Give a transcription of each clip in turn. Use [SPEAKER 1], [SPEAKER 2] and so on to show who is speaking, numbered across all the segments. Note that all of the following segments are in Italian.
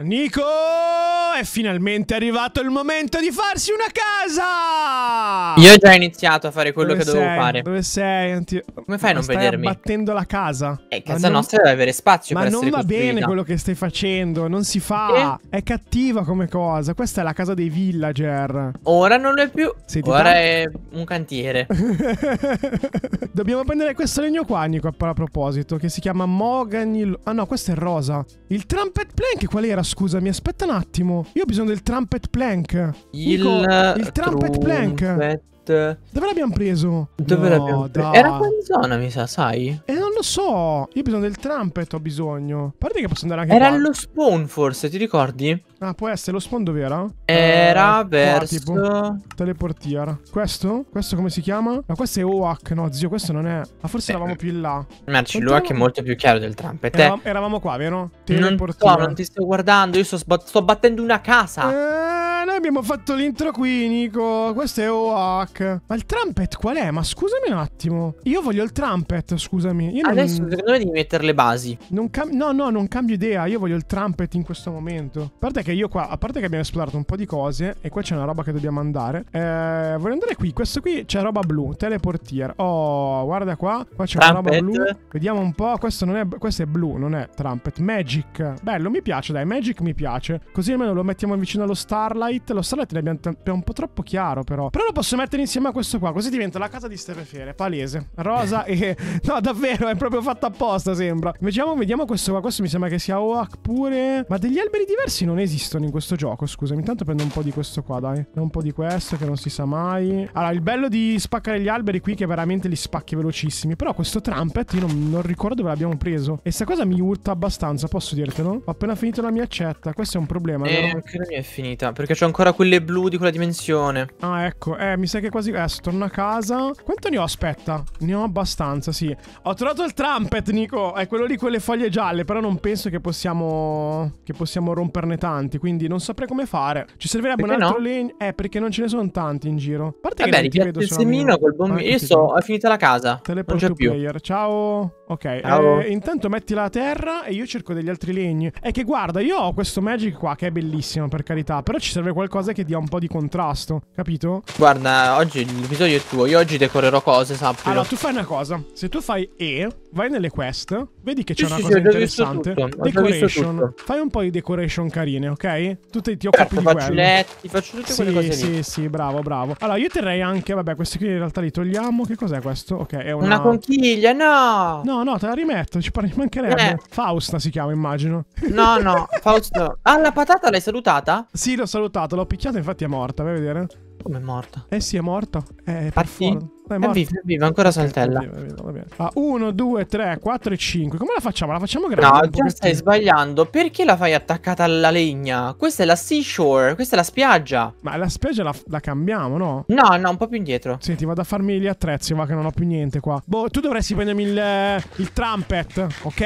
[SPEAKER 1] Nico! è finalmente arrivato il momento di farsi una casa!
[SPEAKER 2] Io ho già iniziato a fare quello Dove che sei? dovevo fare. Dove sei? Anti... Come fai a non vedermi? Stai abbattendo la casa. Eh, casa non... nostra deve avere spazio Ma non va bene quello
[SPEAKER 1] che stai facendo, non si fa. Eh? È cattiva come cosa. Questa è la casa dei villager.
[SPEAKER 2] Ora non lo è più. Senti, Ora tanto... è un cantiere.
[SPEAKER 1] Dobbiamo prendere questo legno qua, Nico, a proposito, che si chiama Moganil... Ah no, questo è rosa. Il trumpet plank qual era? Scusami, aspetta un attimo. Io ho bisogno del trumpet plank. Il, Dico, il trumpet, trumpet
[SPEAKER 2] plank. Dove
[SPEAKER 1] l'abbiamo preso? Dove no, l'abbiamo preso? Era qua in zona,
[SPEAKER 2] mi sa, sai? Eh,
[SPEAKER 1] non lo so. Io ho bisogno del trumpet, ho bisogno. A parte che posso andare anche Era qua.
[SPEAKER 2] lo spawn, forse, ti ricordi?
[SPEAKER 1] Ah, può essere lo spawn dove era? Era eh, verso... Qua, tipo, teleportiera. Questo? Questo come si chiama? Ma no, questo è Oak, no, zio, questo non è... Ma forse eh. eravamo più in là.
[SPEAKER 2] Merci, l'Oak è molto più chiaro del trumpet. Eh. Erav
[SPEAKER 1] eravamo qua, vero?
[SPEAKER 2] Teleportier. Non, so, non ti sto guardando, io sto, sto battendo una casa.
[SPEAKER 1] Eh noi abbiamo fatto l'intro qui, Nico. Questo è OAC. Ma il trumpet qual è? Ma scusami un attimo. Io voglio il trumpet, scusami. Io Adesso non...
[SPEAKER 2] secondo me devi mettere le basi.
[SPEAKER 1] Cam... No, no, non cambio idea. Io voglio il trumpet in questo momento. A parte che io qua, a parte che abbiamo esplorato un po' di cose, e qua c'è una roba che dobbiamo andare. Eh, voglio andare qui. Questo qui c'è roba blu, teleportier. Oh, guarda qua. Qua c'è una roba blu. Vediamo un po'. Questo, non è... Questo è blu, non è trumpet. Magic. Bello, mi piace, dai. Magic mi piace. Così almeno lo mettiamo vicino allo Starlight Starlight. Lo Starlight l'abbiamo t- un po' troppo chiaro, però. Però lo posso mettere insieme a questo qua, così diventa la casa di Stefefere, palese. Rosa e... No, davvero, è proprio fatto apposta, sembra. Vediamo, vediamo questo qua. Questo mi sembra che sia Oak pure. Ma degli alberi diversi non esistono in questo gioco, scusami. Intanto prendo un po' di questo qua, dai. Un po' di questo che non si sa mai. Allora, il bello di spaccare gli alberi qui che veramente li spacchi velocissimi. Però questo trumpet io non, non ricordo dove l'abbiamo preso. E sta cosa mi urta abbastanza, posso dirtelo? Ho appena finito la mia accetta.
[SPEAKER 2] Questo è un problema. Eh, anche la mia è finita, perché C'ho ancora quelle blu di quella dimensione. Ah, ecco. Eh,
[SPEAKER 1] mi sa che quasi... Adesso torno a casa. Quanto ne ho? Aspetta. Ne ho abbastanza, sì. Ho trovato il trumpet, Nico. È quello lì con le foglie gialle. Però non penso che possiamo... Che possiamo romperne tanti. Quindi non saprei come fare. Ci servirebbe perché un altro no? legno. Eh, perché non ce ne sono tanti in giro. A
[SPEAKER 2] parte Vabbè, eh che non ti il semino col bombino. Io so, ho finita la casa. Teleport to più. player. Ciao. Ok. Eh, Ciao. Eh,
[SPEAKER 1] intanto metti la terra e io cerco degli altri legni. È che guarda, io ho questo magic qua che è bellissimo, per carità. Però ci serve decorre qualcosa che dia un po' di contrasto, capito?
[SPEAKER 2] Guarda, oggi l'episodio è tuo, io oggi decorerò cose, sappi. Allora, tu
[SPEAKER 1] fai una cosa, se tu fai E, vai nelle quest, vedi che c'è sì, una sì, cosa interessante. Decoration. Fai un po' di decoration carine, ok? Tutti ti occupi certo, di quello. Letti, faccio tutte sì, quelle sì, lì. Sì, bravo, bravo. Allora, io terrei anche, vabbè, questi qui in realtà li togliamo. Che cos'è questo? Ok, è una... Una
[SPEAKER 2] conchiglia, no!
[SPEAKER 1] No, no, te la rimetto, ci parli, mancherebbe. Eh. Fausta si chiama, immagino.
[SPEAKER 2] No, no, Fausto. Ah, la patata l'hai
[SPEAKER 1] salutata? Sì, l'ho salutata, l'ho picchiata, infatti è morta, vai a vedere. Come è morta? Eh sì, è morta. Eh, Parti? È, è viva, è viva, ancora saltella. Okay, viva, viva, ah, 1, 2, 3, 4 e 5. Come la facciamo? La facciamo grande? No, già stai
[SPEAKER 2] sbagliando. Perché la fai attaccata alla legna? Questa è la seashore, questa è la spiaggia. Ma la spiaggia la, la cambiamo, no? No, no, un po' più indietro. Senti, vado a farmi gli attrezzi, ma che non ho più niente qua. Boh, tu dovresti prendermi il, eh,
[SPEAKER 1] il trumpet, ok?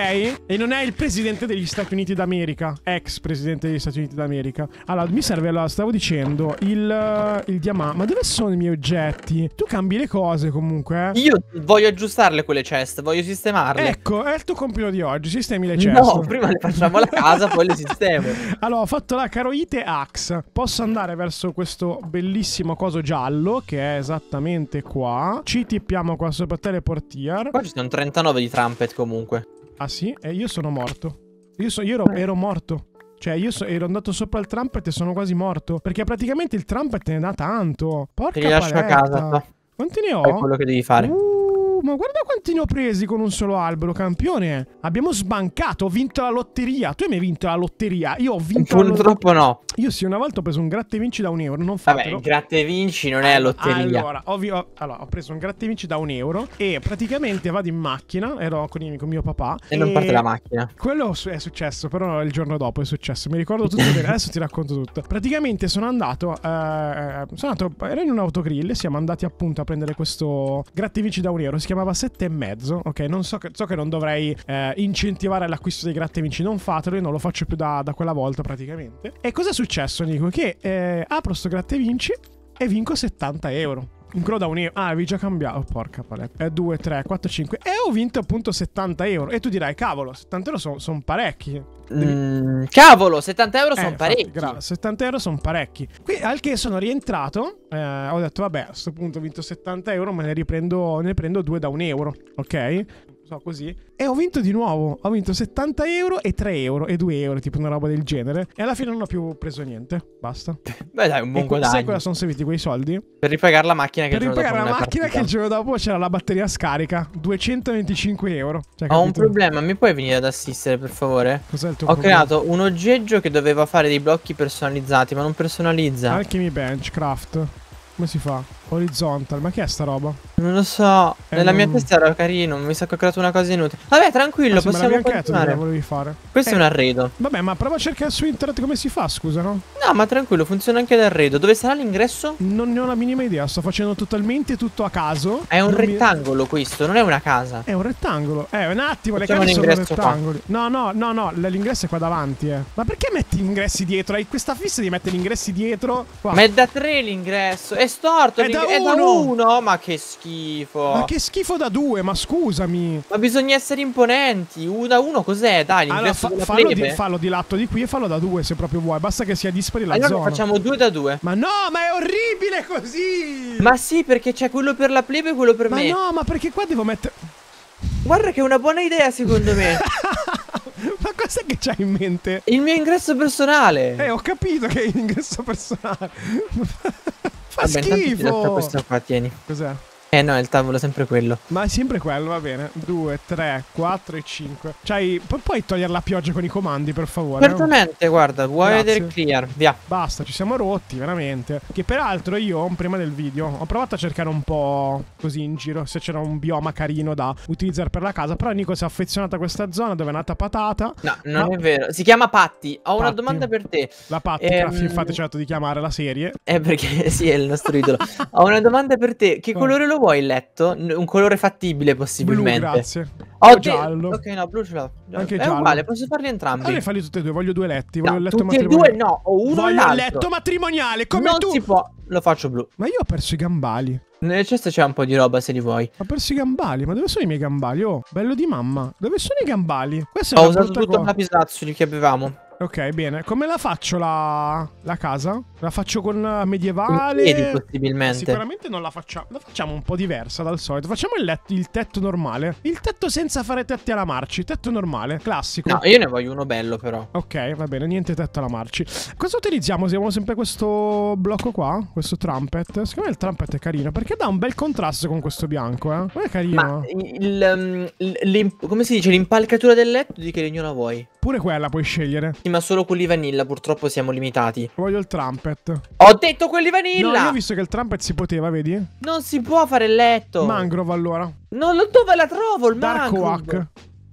[SPEAKER 1] E non è il presidente degli Stati Uniti d'America. Ex presidente degli Stati Uniti d'America. Allora, mi serve, allora, stavo dicendo, il, eh, il diamante. Ma dove sono i miei oggetti? Tu cambi le cose cose comunque. Eh. Io
[SPEAKER 2] voglio aggiustarle quelle chest, voglio sistemarle. Ecco,
[SPEAKER 1] è il tuo compito di oggi, sistemi le chest. No, prima le facciamo
[SPEAKER 2] la casa, poi le sistemo.
[SPEAKER 1] Allora, ho fatto la caroite axe. Posso andare verso questo bellissimo coso giallo, che è esattamente qua. Ci tippiamo qua sopra teleportier.
[SPEAKER 2] Qua ci sono 39 di trumpet comunque.
[SPEAKER 1] Ah sì? E io sono morto. Io, so, io ero, ero morto. Cioè, io so, ero andato sopra il trumpet e sono quasi morto. Perché praticamente il trumpet ne dà tanto. Porca Ti lascio a casa.
[SPEAKER 2] Quanti ne ho? È quello che devi fare. Uh
[SPEAKER 1] ma guarda quanti ne ho presi con un solo albero, campione. Abbiamo sbancato, ho vinto la lotteria. Tu hai mai vinto la lotteria? Io ho vinto Purtroppo la lotteria. no. Io sì, una volta ho preso un gratte vinci da un euro. Non fatelo. Vabbè,
[SPEAKER 2] gratte vinci non è la lotteria. Allora
[SPEAKER 1] ho, allora, ho preso un gratte vinci da un euro e praticamente vado in macchina. Ero con, con mio papà. E, e, non parte la macchina. Quello è successo, però il giorno dopo è successo. Mi ricordo tutto bene. Adesso ti racconto tutto. Praticamente sono andato. Eh, sono andato. Ero in un autogrill. Siamo andati appunto a prendere questo gratte vinci da un euro si chiamava 7 e mezzo. Ok, non so che, so che non dovrei eh, incentivare l'acquisto dei grattevinci. non fatelo, io non lo faccio più da, da quella volta praticamente. E cosa è successo, Nico? Che eh, apro sto grattevinci e vinco 70 euro un da un euro. Ah, avevi già cambiato. Oh, porca paletta. 2, 3, 4, 5. E ho vinto appunto 70 euro. E tu dirai, cavolo, 70 euro sono son parecchi.
[SPEAKER 2] Mm,
[SPEAKER 1] cavolo, 70 euro eh, sono parecchi. Gra- 70 euro sono parecchi. Qui al che sono rientrato, eh, ho detto, vabbè, a questo punto ho vinto 70 euro, ma ne riprendo, ne prendo due da un euro. Ok? so così. E ho vinto di nuovo. Ho vinto 70 euro e 3 euro e 2 euro, tipo una roba del genere. E alla fine non ho più preso niente.
[SPEAKER 2] Basta. Beh, dai, un buon e guadagno. Sai cosa sono
[SPEAKER 1] serviti quei soldi?
[SPEAKER 2] Per ripagare la macchina che per il Per ripagare la macchina che il
[SPEAKER 1] giorno dopo c'era la batteria scarica. 225 euro.
[SPEAKER 2] Cioè, ho un problema, mi puoi venire ad assistere, per favore? Cos'è il tuo ho problema? Ho creato un oggetto che doveva fare dei blocchi personalizzati, ma non personalizza.
[SPEAKER 1] Alchemy Benchcraft. Come si fa? Horizontal, ma che è sta roba? Non lo so, è eh, nella un... mia testa
[SPEAKER 2] era carino, mi sa che ho creato una cosa inutile. Vabbè, tranquillo, ah, possiamo continuare. Volevi fare. Questo eh. è un arredo. Vabbè, ma prova a cercare su internet come si fa, scusa, no? No, ma tranquillo, funziona anche l'arredo. Dove sarà l'ingresso? Non ne ho la minima idea, sto facendo totalmente tutto a caso. È un non rettangolo mi... questo, non è una casa. È
[SPEAKER 1] un rettangolo. Eh, un attimo, Facciamo le case sono rettangoli. Qua. No, no, no, no, l'ingresso è qua davanti, eh. Ma perché metti gli ingressi
[SPEAKER 2] dietro? Hai questa fissa di mettere gli ingressi dietro? Qua. Ma è da tre l'ingresso, è storto. È da uno. da uno, ma che schifo. Ma che schifo da due, ma scusami. Ma bisogna essere imponenti. Uno da uno cos'è? Dai, allora, fa, fallo, di, fallo, di, lato di qui e fallo da due se proprio vuoi. Basta che sia dispari la allora zona. Allora facciamo due da due. Ma no, ma è orribile così. Ma sì, perché c'è quello per la plebe e quello per ma me. Ma no, ma perché qua devo mettere... Guarda che è una buona idea secondo me. Ma cosa che c'hai in mente? Il mio ingresso personale. Eh, ho capito che è l'ingresso personale. Fa Vabbè, schifo. Questa qua, tieni. Cos'è? Eh no, il tavolo è sempre quello. Ma è sempre quello, va bene. 2, 3,
[SPEAKER 1] 4 e 5. Cioè, pu- puoi togliere la pioggia con i comandi, per favore? Perdonante,
[SPEAKER 2] guarda, wide clear, via.
[SPEAKER 1] Basta, ci siamo rotti, veramente. Che peraltro io, prima del video, ho provato a cercare un po' così in giro se c'era un bioma carino da utilizzare per la casa, però Nico si è affezionato a questa zona dove è nata patata.
[SPEAKER 2] No, non ma... Ah. è vero. Si chiama Patti. Ho Patti. una domanda per te. La Patti, ehm... Graf, ho cercato di chiamare la serie. Eh, perché sì, è il nostro idolo. ho una domanda per te. Che colore lo vuoi il letto? Un colore fattibile possibilmente. Blu, grazie. Oh, o giallo. Ok, no, blu ce l'ho. Anche È giallo. uguale, posso farli entrambi. Allora farli tutti e due, voglio due letti, voglio no, il letto tutti matrimoniale. e due no, o uno Voglio il letto matrimoniale, come non tu. Non si può, lo faccio blu. Ma io ho perso i gambali. Nelle ceste c'è un po' di roba se li vuoi. Ho perso i gambali. Ma dove sono i miei gambali? Oh, bello di
[SPEAKER 1] mamma. Dove sono i gambali? Questa è ho una usato tutto cosa. il lapislazzo che avevamo. Ok, bene. Come la faccio la, la casa? La faccio con eh, medievale? In piedi, possibilmente. Sicuramente non la facciamo. La facciamo un po' diversa dal solito. Facciamo il, letto, il tetto normale. Il tetto senza fare tetti alla marci. Tetto normale, classico. No, io ne voglio uno bello, però. Ok, va bene. Niente tetto alla marci. Cosa utilizziamo? Usiamo sempre questo blocco qua. Questo trumpet. Secondo me il trumpet è carino.
[SPEAKER 2] Perché dà un bel contrasto con questo bianco, eh? Ma è carino. Ma il, um, come si dice? L'impalcatura del letto di che legno la vuoi? Pure quella puoi scegliere ma solo quelli vanilla. Purtroppo siamo limitati. Voglio il trumpet. Ho detto quelli vanilla. No, ho visto che il trumpet si poteva, vedi? Non si può fare il letto. Mangrove allora. No, dove la trovo il Dark mangrove? Dark Oak.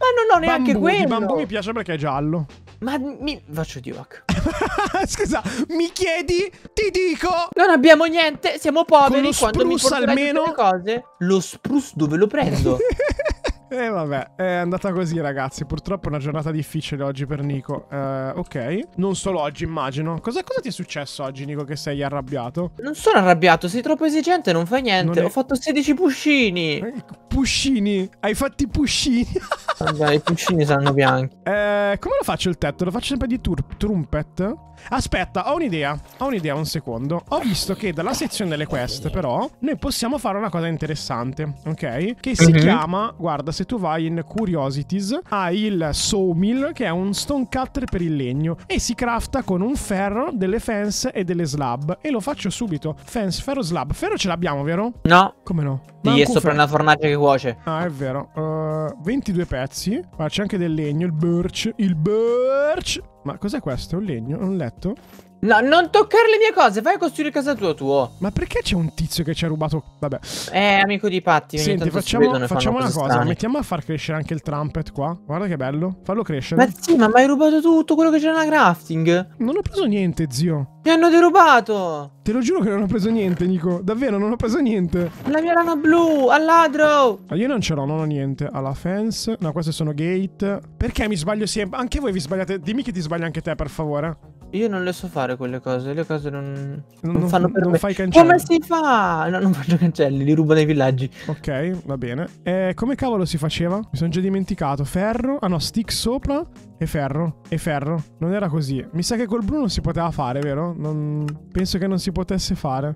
[SPEAKER 2] Ma non ho neanche bambù, quello. Il bambù mi
[SPEAKER 1] piace perché è giallo.
[SPEAKER 2] Ma mi...
[SPEAKER 1] Faccio di Oak.
[SPEAKER 2] Scusa, mi chiedi, ti dico. Non abbiamo niente, siamo poveri. Con lo quando mi almeno... cose. Lo spruce dove lo prendo? E eh, vabbè, è
[SPEAKER 1] andata così ragazzi, purtroppo è una giornata difficile oggi per Nico. Eh, ok, non solo oggi immagino. Cosa, cosa, ti è successo oggi Nico che sei arrabbiato? Non sono arrabbiato, sei troppo esigente, non fai
[SPEAKER 2] niente. Non è... Ho fatto 16 puscini. Eh, puscini? Hai fatto i puscini?
[SPEAKER 1] Vabbè, i puscini saranno bianchi. Eh, come lo faccio il tetto? Lo faccio sempre di trumpet? Aspetta, ho un'idea. Ho un'idea, un secondo. Ho visto che dalla sezione delle quest però noi possiamo fare una cosa interessante, ok? Che si uh mhm. -huh. chiama, guarda, se se tu vai in Curiosities, ha il Sawmill, che è un stone cutter per il legno, e si crafta con un ferro, delle fence e delle slab. E lo faccio subito. Fence, ferro, slab. Ferro ce l'abbiamo,
[SPEAKER 2] vero? No. Come no?
[SPEAKER 1] Sì, è sopra una
[SPEAKER 2] fornace che cuoce. Ah, è vero. Uh, eh, 22
[SPEAKER 1] pezzi. Qua c'è anche del legno, il birch. Il birch! Ma cos'è questo? Un legno? Un letto? No, non toccare le mie cose, vai a costruire casa tua tuo. Ma perché c'è un tizio che ci ha
[SPEAKER 2] rubato? Vabbè. Eh, amico di Patti. Senti, facciamo, facciamo una cosa, strane. mettiamo a
[SPEAKER 1] far crescere anche il trumpet qua. Guarda che bello, fallo crescere. Ma
[SPEAKER 2] sì, ma mi hai rubato tutto quello che c'era nella crafting. Non
[SPEAKER 1] ho preso niente, zio. Mi hanno derubato. Te lo giuro che non ho preso niente, Nico. Davvero, non ho preso niente. La mia lana blu, al ladro. Ma ah, io non ce l'ho, non ho niente. Alla fence. No, queste sono gate. Perché mi sbaglio sempre? Anche voi vi sbagliate. Dimmi che ti sbaglio anche te, per favore.
[SPEAKER 2] Io non le so fare quelle cose, le cose non, non, non fanno per non me. fai Come
[SPEAKER 1] si fa? No, non faccio cancelli, li rubo dai villaggi. Ok, va bene. E eh, come cavolo si faceva? Mi sono già dimenticato. Ferro, ah no, stick sopra e ferro, e ferro. Non era così. Mi sa che col blu non si poteva fare, vero? Non... Penso che non si potesse fare.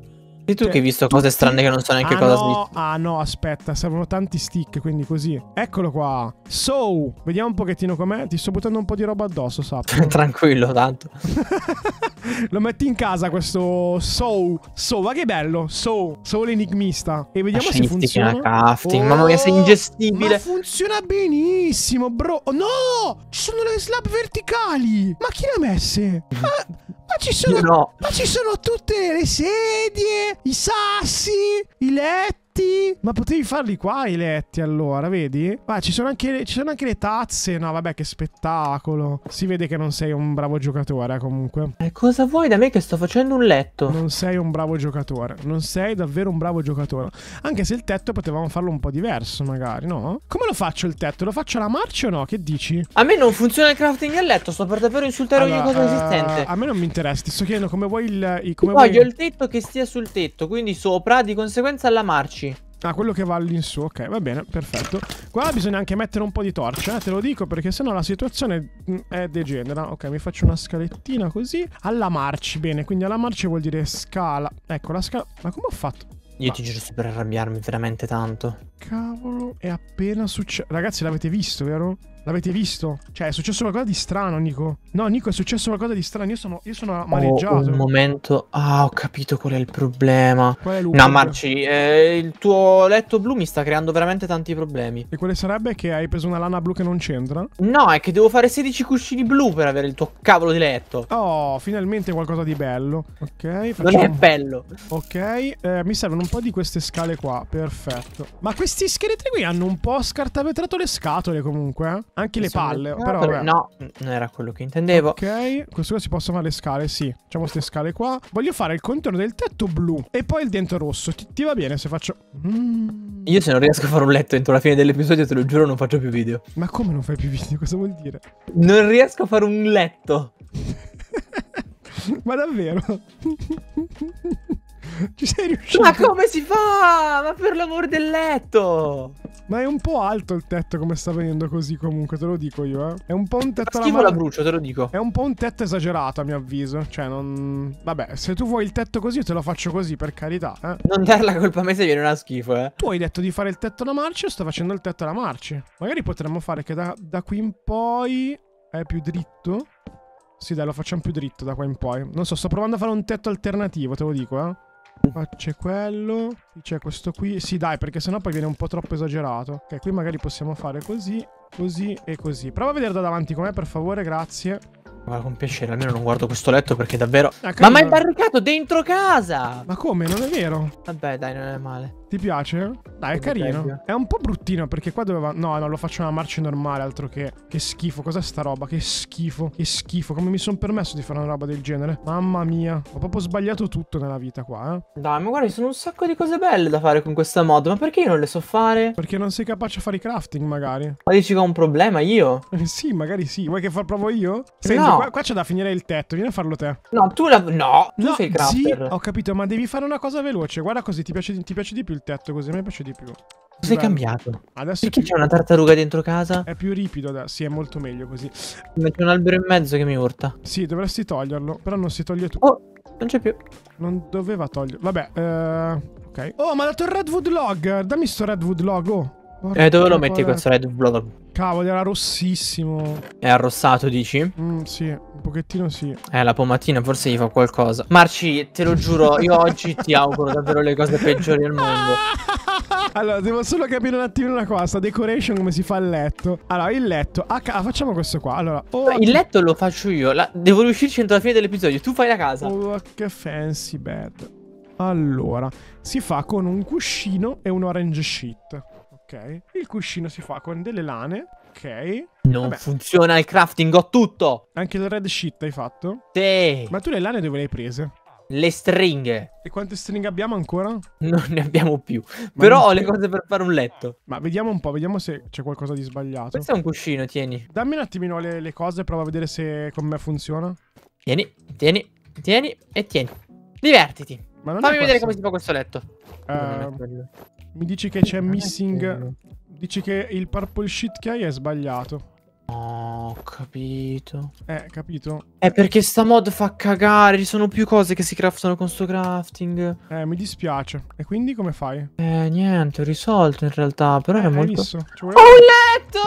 [SPEAKER 2] E tu cioè, che hai visto cose strane che non so neanche ah cosa no,
[SPEAKER 1] Ah no, aspetta, servono tanti stick, quindi così. Eccolo qua.
[SPEAKER 2] So,
[SPEAKER 1] vediamo un pochettino com'è. Ti sto buttando un po' di roba addosso, sappi.
[SPEAKER 2] Tranquillo, tanto.
[SPEAKER 1] Lo metti in casa questo So. So, ma che bello. So, So l'enigmista. E vediamo se funziona. Crafting. Oh, Mamma mia, sei ingestibile. Ma funziona benissimo, bro. Oh, no! Ci sono le slab verticali. Ma chi le ha messe? Ma... Ma ci, sono, no. ma ci sono tutte le sedie, il s'assit il est letti? Ma potevi farli qua i letti allora, vedi? Ma ah, ci, ci sono, anche le, tazze. No, vabbè, che spettacolo. Si vede che non sei un bravo giocatore, eh, comunque. E eh, cosa vuoi da me che sto facendo un letto? Non sei un bravo giocatore. Non sei davvero un bravo giocatore. Anche se il tetto potevamo farlo un po' diverso, magari, no? Come lo faccio il tetto? Lo faccio alla marcia o no? Che dici?
[SPEAKER 2] A me non funziona il crafting a letto. Sto per davvero insultare allora, ogni cosa uh, esistente. A me non mi interessa. Ti sto chiedendo come vuoi il. Come Voglio vuoi... il tetto che stia sul tetto. Quindi sopra, di conseguenza alla marcia.
[SPEAKER 1] Ah, quello che va all'insù, ok, va bene, perfetto. Qua bisogna anche mettere un po' di torcia, eh, te lo dico, perché sennò la situazione mm, è degenera. Ok, mi faccio una scalettina così. Alla marci, bene, quindi alla marci vuol dire scala. Ecco, la scala... Ma come ho fatto?
[SPEAKER 2] Io Va. ti giuro per arrabbiarmi veramente tanto.
[SPEAKER 1] Cavolo, è appena successo. Ragazzi, l'avete visto, vero? L'avete visto? Cioè, è successo qualcosa di strano, Nico. No, Nico, è successo qualcosa di strano. Io sono,
[SPEAKER 2] io sono amareggiato. Oh, un momento. Ah, ho capito qual è il problema. Qual è lui? no, Marci, eh, il tuo letto blu mi sta creando veramente tanti problemi. E quale sarebbe che hai preso una lana blu che non c'entra? No, è che devo fare 16 cuscini blu per avere il tuo cavolo di letto.
[SPEAKER 1] Oh, finalmente qualcosa di bello. Ok, facciamo... Non è bello. Ok, eh, mi servono un po' di queste scale qua. Perfetto. Ma questi scheletri qui hanno un po' scartavetrato le scatole comunque. Eh? Anche le palle, le... però vabbè. No,
[SPEAKER 2] non era quello che
[SPEAKER 1] intendevo. Ok, questo qua si possono fare le scale, sì. Facciamo queste scale qua. Voglio fare il contorno del tetto blu e poi il dentro rosso. Ti, ti va
[SPEAKER 2] bene se faccio... Mm. Io se non riesco a fare un letto entro la fine dell'episodio, te lo giuro, non faccio più video.
[SPEAKER 1] Ma come non fai più video? Cosa vuol dire? Non riesco a
[SPEAKER 2] fare un letto.
[SPEAKER 1] Ma davvero? Ci sei riuscito? Ma come si fa? Ma per l'amor del letto! Ma è un po' alto il tetto come sta venendo così comunque, te lo dico io, eh. È un po' un tetto... Schifo la brucio, te lo dico. È un po' un tetto esagerato, a mio avviso. Cioè, non... Vabbè, se tu vuoi il tetto così, te lo faccio così, per carità, eh. Non dare la colpa
[SPEAKER 2] a me se viene una schifo, eh.
[SPEAKER 1] Tu hai detto di fare il tetto alla marcia, io sto facendo il tetto alla marcia. Magari potremmo fare che da, da qui in poi è più dritto. Sì, dai, lo facciamo più dritto da qua in poi. Non so, sto provando a fare un tetto alternativo, te lo dico, eh. Qua c'è quello. Qui c'è questo qui. Sì, dai, perché sennò poi viene un po' troppo esagerato. Ok, qui magari possiamo fare così, così e così. Prova a vedere da davanti com'è, per favore, grazie.
[SPEAKER 2] Ma con piacere, almeno non guardo questo letto perché davvero... Ah, ma mi hai barricato dentro casa! Ma come? Non è vero? Vabbè, dai, non è male.
[SPEAKER 1] Ti piace? Dai, è carino. È un po' bruttino perché qua doveva. No, no, lo faccio una marcia normale, altro che. Che schifo. Cos'è sta roba? Che schifo. Che schifo. Come mi sono permesso di fare una roba del genere? Mamma mia. Ho proprio sbagliato tutto nella vita qua, eh. Dai, ma guarda, ci sono un sacco di cose belle da fare con questa mod. Ma perché io non le so fare? Perché non sei capace a fare i crafting, magari. Ma dici che ho un problema io? sì, magari sì. Vuoi che far provo io? Senti, no. qua, qua c'è da finire il tetto. Vieni a farlo te. No, tu la. No, tu no, sei il crafter. Sì, ho capito, ma devi fare una cosa veloce. Guarda così, ti piace, ti piace di più il tetto così, a me piace di più. Cos'è cambiato?
[SPEAKER 2] Adesso Perché più... c'è una tartaruga dentro casa? È
[SPEAKER 1] più ripido, da... sì, è molto meglio così.
[SPEAKER 2] Metti un albero in mezzo che mi urta. Sì, dovresti toglierlo,
[SPEAKER 1] però non si toglie tu. Oh, non c'è più. Non doveva toglierlo. Vabbè, eh... ok. Oh, ma ha dato il Redwood Log! Dammi sto Redwood Log, oh. eh, dove lo metti questo Redwood Log? Cavolo,
[SPEAKER 2] era rossissimo. È arrossato, dici? Mm, sì, un pochettino sì. Eh, la pomatina forse gli fa qualcosa. Marci, te lo giuro, io oggi ti auguro davvero le cose peggiori al mondo.
[SPEAKER 1] Allora, devo solo capire un attimo una cosa. Decoration come si fa il letto. Allora, il letto. Ah, facciamo questo qua. Allora, oh, il letto
[SPEAKER 2] lo faccio io. La... Devo riuscirci entro la fine dell'episodio. Tu fai la casa. Oh,
[SPEAKER 1] che fancy bed. Allora, si fa con un cuscino e un orange sheet. Ok. Il cuscino si fa con delle lane. Ok.
[SPEAKER 2] Non Vabbè. funziona il crafting, ho tutto. Anche il
[SPEAKER 1] red shit hai fatto? Sì. Ma tu le lane dove le hai prese? Le stringhe. E quante stringhe abbiamo ancora?
[SPEAKER 2] Non ne abbiamo più. Ma Però ho le
[SPEAKER 1] cose per fare un letto. Ma vediamo un po', vediamo se c'è qualcosa di sbagliato. Questo è un cuscino, tieni. Dammi un attimino le, le cose, prova a vedere se con me funziona.
[SPEAKER 2] Tieni, tieni, tieni e tieni. Divertiti. Fammi vedere come si fa questo letto. Uh,
[SPEAKER 1] mi dici che c'è eh, missing... Dici che il purple shit che hai è sbagliato. Oh, ho capito. Eh, capito.
[SPEAKER 2] È perché sta mod fa cagare. Ci sono più cose che si craftano con sto crafting. Eh, mi dispiace. E quindi come fai? Eh, niente, ho risolto in realtà. Però eh, era molto. Visto? Ho un letto!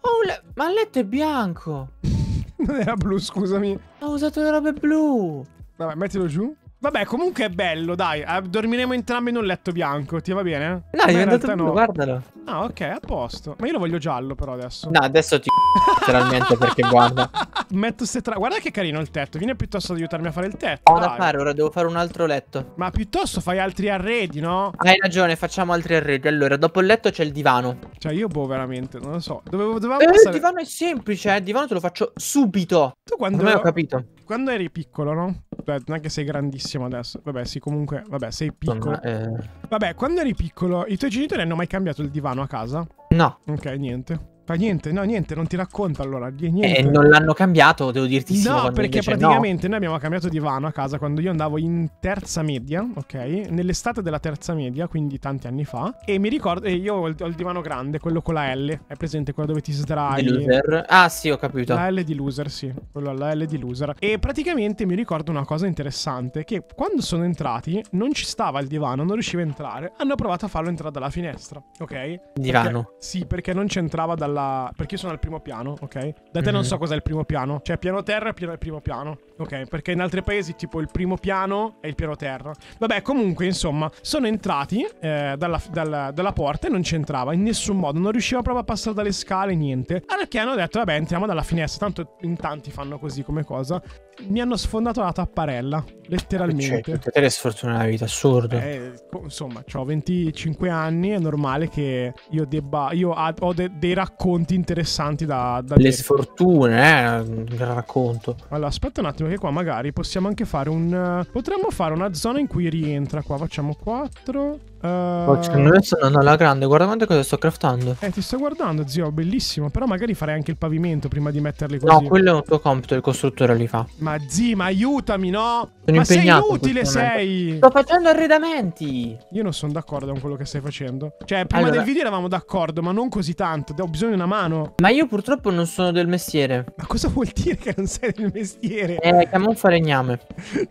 [SPEAKER 2] Ho un le... Ma il letto è bianco. non era blu, scusami. Ho usato le robe blu. Vabbè, mettilo giù.
[SPEAKER 1] Vabbè, comunque è bello, dai. Eh, dormiremo entrambi in un letto bianco, ti va bene? No, è andato blu, no. guardalo. Ah, ok, a posto. Ma io lo voglio giallo però adesso. No,
[SPEAKER 2] adesso ti letteralmente perché guarda.
[SPEAKER 1] Metto se tra... Guarda che carino il tetto. Vieni piuttosto ad aiutarmi a fare il tetto. Ho da fare, ora devo fare un altro letto. Ma piuttosto fai altri arredi, no?
[SPEAKER 2] Hai ragione, facciamo altri arredi. Allora, dopo il letto c'è il divano. Cioè, io boh, veramente, non lo so. Dovevo, dovevamo eh, passare... Il divano è semplice, eh. Il divano te lo faccio subito. Tu quando... Ormai ho capito. Quando eri
[SPEAKER 1] piccolo, no? Beh, non è che sei grandissimo adesso. Vabbè, sì, comunque, vabbè, sei piccolo. Eh. Vabbè, quando eri piccolo, i tuoi genitori hanno mai cambiato il divano a casa? No. Ok, niente. Ma niente, no, niente, non ti racconto allora. Eh, niente. Eh, non
[SPEAKER 2] l'hanno cambiato, devo dirti sì. No, perché praticamente
[SPEAKER 1] no. noi abbiamo cambiato divano a casa quando io andavo in terza media, ok? Nell'estate della terza media, quindi tanti anni fa. E mi ricordo, e io ho il, ho il divano grande, quello con la L. È presente quello dove ti sdrai? Loser.
[SPEAKER 2] Ah, sì, ho capito. La
[SPEAKER 1] L di loser, sì. Quello la L di loser. E praticamente mi ricordo una cosa interessante, che quando sono entrati non ci stava il divano, non riusciva a entrare. Hanno provato a farlo entrare dalla finestra, ok? Divano. Perché, sì, perché non c'entrava dalla alla... Perché io sono al primo piano, ok? Da te mm. non mhm. so cos'è il primo piano. Cioè piano terra e primo piano. Ok, perché in altri paesi tipo il primo piano è il piano terra. Vabbè, comunque, insomma, sono entrati eh, dalla, dalla, dalla, porta e non c'entrava in nessun modo. Non riusciva proprio a passare dalle scale, niente. Allora che hanno detto, vabbè, entriamo dalla finestra. Tanto in tanti fanno così come cosa mi hanno sfondato la tapparella, letteralmente. Cioè, tutte le
[SPEAKER 2] sfortune della vita, assurdo. Eh,
[SPEAKER 1] insomma, ho 25 anni, è normale che io debba... Io ho de- dei racconti interessanti da... da le dire.
[SPEAKER 2] sfortune, eh, un racconto. Allora,
[SPEAKER 1] aspetta un attimo che qua magari possiamo anche fare un... Eh, potremmo fare una zona in cui rientra qua, facciamo 4... Facendo eh, cioè, adesso
[SPEAKER 2] andando alla grande, guarda quanto cosa sto craftando.
[SPEAKER 1] Eh, ti sto guardando, zio, bellissimo. Però magari farei anche il pavimento prima di metterli così. No, quello
[SPEAKER 2] è un tuo compito, il costruttore li fa.
[SPEAKER 1] Ma zio, ma aiutami, no? Sono ma sei inutile, sei! Sto facendo arredamenti! Io non sono d'accordo con quello che stai facendo. Cioè, prima allora... del video eravamo d'accordo, ma non così tanto. Ho bisogno di una mano.
[SPEAKER 2] Ma io purtroppo non sono del mestiere. Ma
[SPEAKER 1] cosa vuol dire che non sei del mestiere?
[SPEAKER 2] Eh, chiamo un falegname.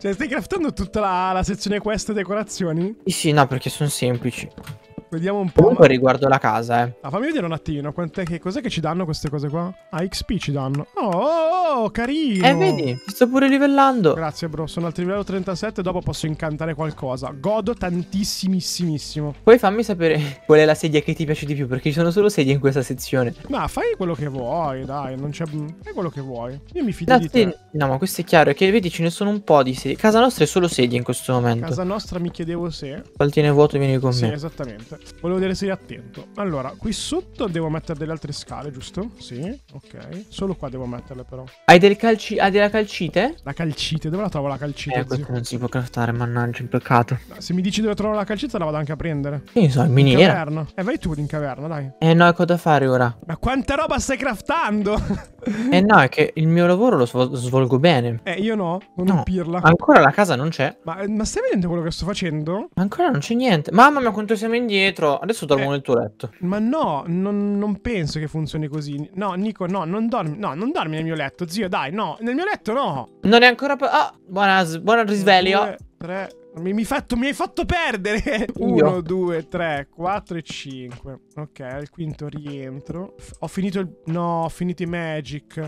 [SPEAKER 1] cioè, stai craftando tutta la, la sezione queste decorazioni? sì, no, perché sono 7
[SPEAKER 2] ключей. Vediamo un po'. Comunque ma... riguardo la casa, eh.
[SPEAKER 1] Ah, fammi vedere un attimo. Quant'è che, cos'è che ci danno queste cose qua? Ah, XP ci danno. Oh, oh, oh, oh carino. Eh, vedi, ti sto pure livellando. Grazie, bro. Sono al livello 37. Dopo posso incantare qualcosa. Godo tantissimissimo.
[SPEAKER 2] Poi fammi sapere qual è la sedia che ti piace di più. Perché ci sono solo sedie in questa sezione.
[SPEAKER 1] Ma fai quello che vuoi, dai. Non c'è. Fai quello che vuoi. Io mi fido da di te.
[SPEAKER 2] No, ma questo è chiaro. È che vedi, ce ne sono un po' di sedie. Casa nostra è solo sedie in questo momento. Casa
[SPEAKER 1] nostra mi chiedevo se.
[SPEAKER 2] Paltine vuoto, vieni con sì, me. Sì,
[SPEAKER 1] esattamente. Volevo vedere se eri attento. Allora, qui sotto devo mettere delle altre scale, giusto? Sì, ok. Solo qua devo metterle però.
[SPEAKER 2] Hai, delle calci- hai della calcite? La calcite?
[SPEAKER 1] Dove la trovo la calcite?
[SPEAKER 2] Eh, questo non si può craftare, mannaggia, un peccato.
[SPEAKER 1] Se mi dici dove trovo la calcite la vado anche a prendere. Io so, in miniera. In caverna. Eh, vai tu in caverna, dai.
[SPEAKER 2] Eh no, cosa da fare ora?
[SPEAKER 1] Ma quanta roba stai craftando?
[SPEAKER 2] eh no, è che il mio lavoro lo svolgo bene.
[SPEAKER 1] Eh, io no, non no, pirla. Ancora
[SPEAKER 2] la casa non c'è.
[SPEAKER 1] Ma, eh, ma stai vedendo quello che sto facendo? Ancora non c'è niente. Mamma mia,
[SPEAKER 2] quanto siamo indietro dietro, adesso dormo eh, nel tuo letto.
[SPEAKER 1] Ma no, non, non, penso che funzioni così. No, Nico, no, non dormi, no, non dormi nel mio letto, zio, dai, no, nel mio letto no. Non è ancora... Ah, oh,
[SPEAKER 2] buona, buona risveglio. Due,
[SPEAKER 1] tre... Mi, mi, fatto, mi, hai fatto perdere 1, 2, 3, 4 e 5 Ok, al quinto rientro F Ho finito il... No, ho finito i Magic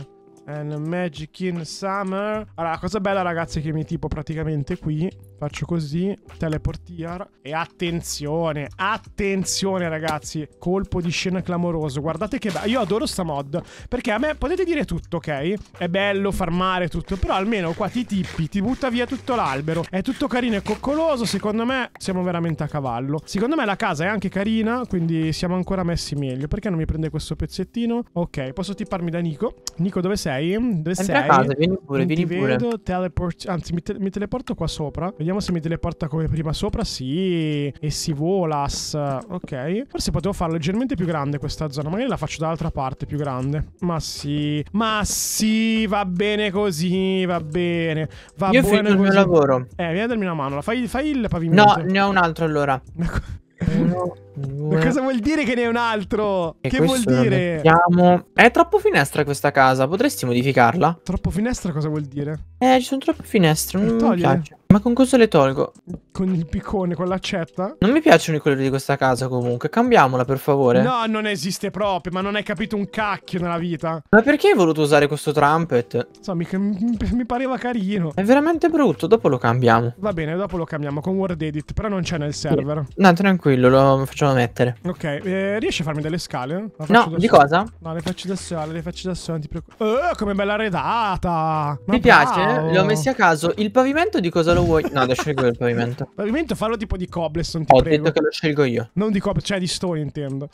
[SPEAKER 1] And Magic in Summer Allora, la cosa bella ragazzi è che mi tipo praticamente qui Faccio così, teleportier e attenzione, attenzione ragazzi, colpo di scena clamoroso. Guardate che bello, io adoro sta mod, perché a me potete dire tutto, ok? È bello farmare tutto, però almeno qua ti tippi, ti butta via tutto l'albero. È tutto carino e coccoloso, secondo me siamo veramente a cavallo. Secondo me la casa è anche carina, quindi siamo ancora messi meglio. Perché non mi prende questo pezzettino? Ok, posso tipparmi da Nico. Nico, dove sei? Dove Entra sei? A casa, vieni pure, non vieni ti pure. vedo, teleport... Anzi, mi, te mi teleporto qua sopra. Vediamo Vediamo se mi teleporta come prima sopra. Sì. E si volas. Ok. Forse potevo farla leggermente più grande questa zona. Magari la faccio dall'altra parte più grande. Ma sì. Ma sì. Va bene così. Va bene. Va Io bene. Io il mio lavoro.
[SPEAKER 2] Eh, vieni a darmi una mano. Fai, fai il pavimento. No, ne ho un altro allora. no. Ma cosa vuol dire che ne è un altro? E che vuol dire? Mettiamo... È troppo finestra questa casa, potresti modificarla? Troppo finestra cosa vuol dire? Eh, ci sono troppe finestre, non mi piace. Ma con cosa le tolgo? Con il piccone, con l'accetta? Non mi piacciono i colori di questa casa comunque, cambiamola per favore. No,
[SPEAKER 1] non esiste proprio, ma non hai capito un cacchio nella
[SPEAKER 2] vita. Ma perché hai voluto usare questo trumpet? So, mi, mi pareva carino. È veramente brutto, dopo lo cambiamo. Va bene, dopo lo cambiamo con Word Edit, però non c'è nel server. No, tranquillo, lo facciamo devono mettere.
[SPEAKER 1] Ok, eh, riesci a farmi delle scale? No, di solo. cosa? No, le faccio da sole, le faccio da sole, non ti preoccupare. Oh, come bella redata! Mi piace, le ho messi
[SPEAKER 2] a caso. Il pavimento di cosa lo vuoi? No, lo scelgo io il pavimento. Pavimento fallo tipo di cobblestone, ti ho prego. Ho detto che lo scelgo io.
[SPEAKER 1] Non di cobblestone, cioè di stone intendo.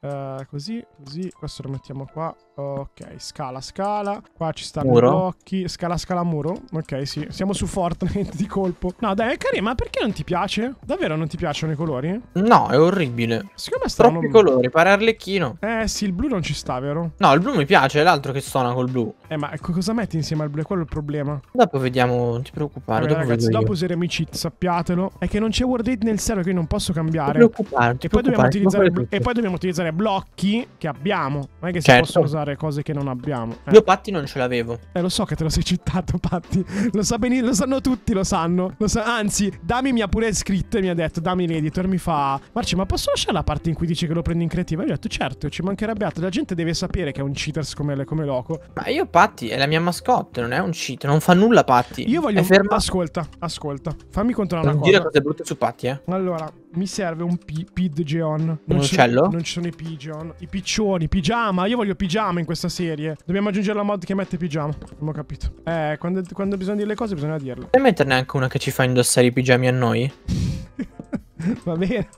[SPEAKER 1] Uh, così, così, questo lo mettiamo qua Ok, scala, scala Qua ci stanno muro. i blocchi Scala, scala, muro Ok, sì, siamo su Fortnite di colpo No, dai, è carino, ma perché non ti piace? Davvero non ti piacciono i colori?
[SPEAKER 2] No, è orribile Secondo me stanno... Troppi colori, pare arlecchino Eh sì, il blu non ci sta, vero? No, il blu mi piace, è l'altro che suona col blu Eh, ma cosa metti insieme
[SPEAKER 1] al blu? È Quello il problema
[SPEAKER 2] Dopo vediamo, non ti preoccupare allora, dopo ragazzi, dopo
[SPEAKER 1] useremo i cheat, sappiatelo È che non c'è Word Aid nel server, quindi non posso cambiare Non ti preoccupare, non ti preoccupare, e, poi preoccupare, utilizzare... e poi dobbiamo utilizzare usare blocchi che abbiamo. Non è che si certo. possono usare cose che non
[SPEAKER 2] abbiamo. Eh. Io Patti non ce l'avevo.
[SPEAKER 1] Eh, lo so che te lo sei citato, Patti. Lo, sa benissimo, lo sanno tutti, lo sanno. Lo sa Anzi, Dami mi ha pure scritto e mi ha detto, Dami l'editor mi fa... Marci, ma posso lasciare la parte in cui dice che lo prendi in creativa? E io ho detto, certo, ci mancherebbe altro. La gente deve sapere che è un cheaters come, come loco.
[SPEAKER 2] Ma io Patti è la mia mascotte, non è un cheater. Non fa nulla Patti. Io voglio... È ferma...
[SPEAKER 1] Ascolta, ascolta. Fammi controllare una cosa. Non dire
[SPEAKER 2] cose brutte su Patti, eh. Allora mi serve un
[SPEAKER 1] p- Pidgeon. un uccello? non ci sono i Pigeon. I piccioni, pigiama. Io voglio pigiama in questa serie. Dobbiamo aggiungere la mod che mette pigiama. Non ho capito. Eh, quando, quando bisogna dire le cose, bisogna
[SPEAKER 2] dirle. Puoi metterne anche una che ci fa indossare i pigiami a noi? Va bene.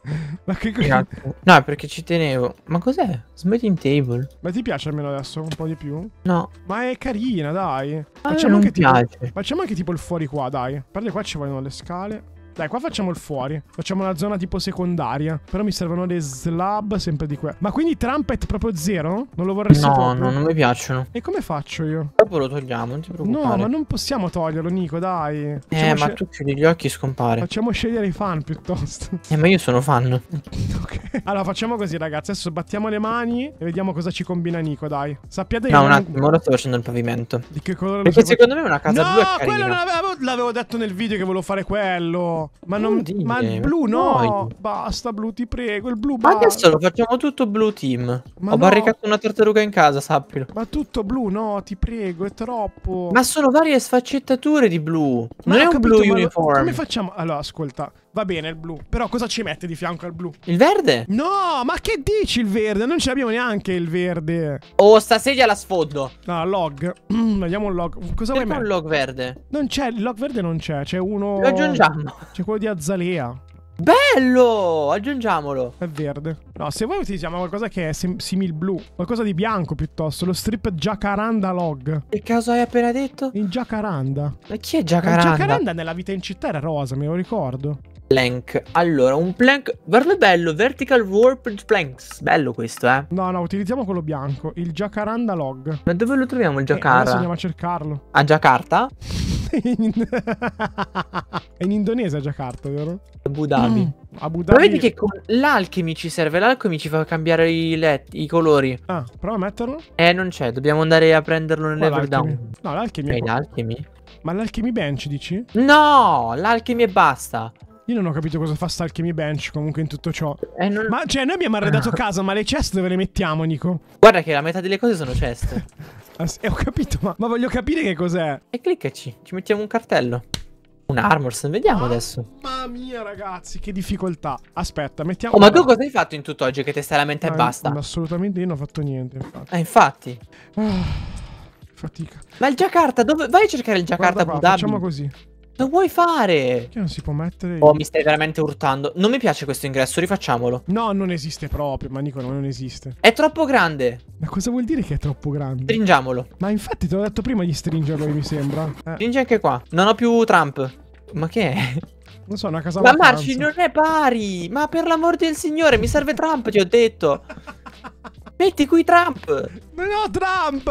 [SPEAKER 2] Ma che cos'è? Esatto. No, perché ci tenevo. Ma cos'è? Smelting table. Ma ti piace almeno
[SPEAKER 1] adesso un po' di più? No. Ma è carina, dai. Ma ah, facciamo, anche tipo, facciamo anche tipo il fuori qua, dai. A qua ci vogliono le scale. Dai, qua facciamo il fuori. Facciamo una zona tipo secondaria. Però mi servono le slab sempre di qua. Ma quindi trumpet proprio zero? Non lo vorresti no, proprio? No, non
[SPEAKER 2] mi piacciono.
[SPEAKER 1] E come faccio io?
[SPEAKER 2] Dopo lo togliamo, non ti
[SPEAKER 1] preoccupare. No, ma non possiamo toglierlo, Nico, dai. Eh, facciamo eh, ma tu
[SPEAKER 2] chiudi gli occhi e scompare. Facciamo scegliere i fan piuttosto. Eh, ma io sono fan. ok.
[SPEAKER 1] Allora, facciamo così, ragazzi. Adesso battiamo le mani e vediamo cosa ci combina Nico, dai. Sappiate... che... No, un attimo, ora
[SPEAKER 2] sto facendo il pavimento. Di che colore Perché lo Perché secondo me è una casa no, blu è carina. No,
[SPEAKER 1] quello l'avevo detto nel video che volevo fare quello. Ma, non, blu ma il blu no. no. Basta blu, ti prego. Il blu basta. Ma adesso lo
[SPEAKER 2] facciamo tutto blu team. Ma Ho no. barricato una tartaruga in casa, sappilo.
[SPEAKER 1] Ma tutto blu no, ti prego, è troppo. Ma sono
[SPEAKER 2] varie sfaccettature di blu.
[SPEAKER 1] Ma non è un capito, blu uniform. Come facciamo? Allora, ascolta. Va bene il blu. Però cosa ci mette di fianco al blu? Il verde? No, ma che dici il verde? Non ce l'abbiamo neanche il verde. Oh, sta
[SPEAKER 2] sedia la sfondo. No, log. Vediamo un log. Cosa vuoi mettere? un log verde?
[SPEAKER 1] Non c'è, il log verde non c'è. C'è uno... Lo aggiungiamo. C'è quello di Azalea. Bello! Aggiungiamolo. È verde. No, se vuoi utilizziamo qualcosa che è simil blu, qualcosa di bianco piuttosto, lo strip jacaranda log. Che caso hai appena detto? Il jacaranda. Ma chi è jacaranda? Il jacaranda nella vita in città era rosa, me lo ricordo.
[SPEAKER 2] Plank. Allora, un plank. Guarda bello, vertical warped planks. Bello questo, eh. No, no, utilizziamo quello bianco, il jacaranda log. Ma dove lo troviamo il jacaranda? Eh, adesso andiamo
[SPEAKER 1] a cercarlo.
[SPEAKER 2] A Jakarta? È in
[SPEAKER 1] Indonesia Jakarta, vero?
[SPEAKER 2] Abu Dhabi. Mm. Abu Dhabi. Però vedi che con l'alchemy ci serve. L'alchemy ci fa cambiare i, letti, i colori. Ah, prova a metterlo. Eh, non c'è. Dobbiamo andare a prenderlo nel down. No, l'alchemy. Eh, okay, l'alchemy. Ma l'alchemy bench dici? No, l'alchemy è basta.
[SPEAKER 1] Io non ho capito cosa fa sta Alchemy Bench comunque in tutto
[SPEAKER 2] ciò. Eh, non... Ma cioè, noi abbiamo arredato casa, ma le chest dove le mettiamo, Nico? Guarda che la metà delle cose sono ceste. E ah, ho capito, ma, ma, voglio capire che cos'è. E cliccaci, ci mettiamo un cartello. Un armors, vediamo ah, adesso. Mamma mia, ragazzi, che difficoltà. Aspetta, mettiamo. Oh, ma tu cosa hai fatto in tutto oggi? Che te stai la mente ah, e basta?
[SPEAKER 1] Assolutamente io non ho fatto niente. Infatti. Eh, infatti.
[SPEAKER 2] Ah, fatica. Ma il Jakarta, dove... vai a cercare il Jakarta? Guarda qua, Facciamo così. Lo vuoi fare? Perché non si può mettere? Oh, mi stai veramente urtando. Non mi piace questo ingresso, rifacciamolo. No, non esiste proprio, ma Nico, non esiste. È troppo grande. Ma cosa vuol dire che è troppo grande? Stringiamolo. Ma infatti te l'ho detto prima di stringerlo, mi sembra. Eh. Stringi anche qua. Non ho più Trump. Ma che è? Non so, una casa Ma Marci non è pari! Ma per l'amor del signore, mi serve Trump, ti ho detto. Metti qui Trump!
[SPEAKER 1] No, no, Trump!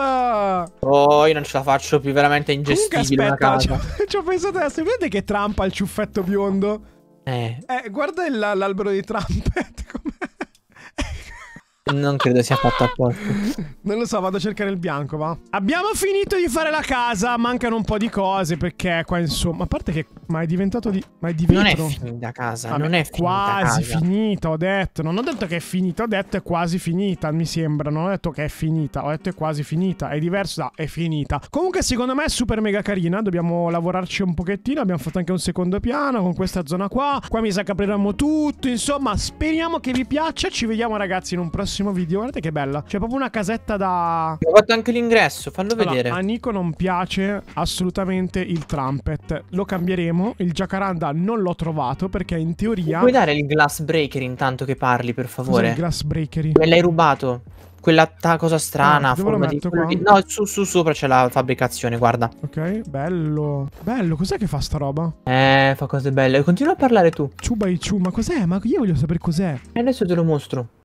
[SPEAKER 2] Oh, io non ce la faccio più, veramente ingestibile Comunque, aspetta,
[SPEAKER 1] Ci ho pensato adesso, vedete che Trump ha il ciuffetto biondo? Eh. Eh, guarda l'albero di Trump.
[SPEAKER 2] Non credo sia fatto apposta.
[SPEAKER 1] Non lo so, vado a cercare il bianco, va. Abbiamo finito di fare la casa, mancano un po' di cose perché qua insomma, a parte che ma è diventato di ma è di Non è finita
[SPEAKER 2] casa, Vabbè, non è finita quasi casa.
[SPEAKER 1] finita, ho detto. Non ho detto che è finita, ho detto è quasi finita, mi sembra. Non ho detto che è finita, ho detto è quasi finita, è diverso da è finita. Comunque secondo me è super mega carina, dobbiamo lavorarci un pochettino, abbiamo fatto anche un secondo piano con questa zona qua. Qua mi sa che apriremo tutto, insomma, speriamo che vi piaccia, ci vediamo ragazzi in un prossimo prossimo video. Guardate che bella. C'è proprio una casetta da. Ho
[SPEAKER 2] fatto anche l'ingresso, fallo allora, vedere. A
[SPEAKER 1] Nico non piace assolutamente il trumpet. Lo cambieremo. Il jacaranda non l'ho trovato perché in teoria. Mi puoi dare
[SPEAKER 2] il glass breaker intanto che parli, per favore? il glass breaker? Me l'hai rubato quella cosa strana. Ah, forma di... No, su, su, sopra c'è la fabbricazione, guarda. Ok, bello.
[SPEAKER 1] Bello, cos'è che
[SPEAKER 2] fa sta roba? Eh, fa cose belle. Continua a parlare tu. Chuba e Chu, ma cos'è? Ma io voglio sapere cos'è. E adesso te lo mostro.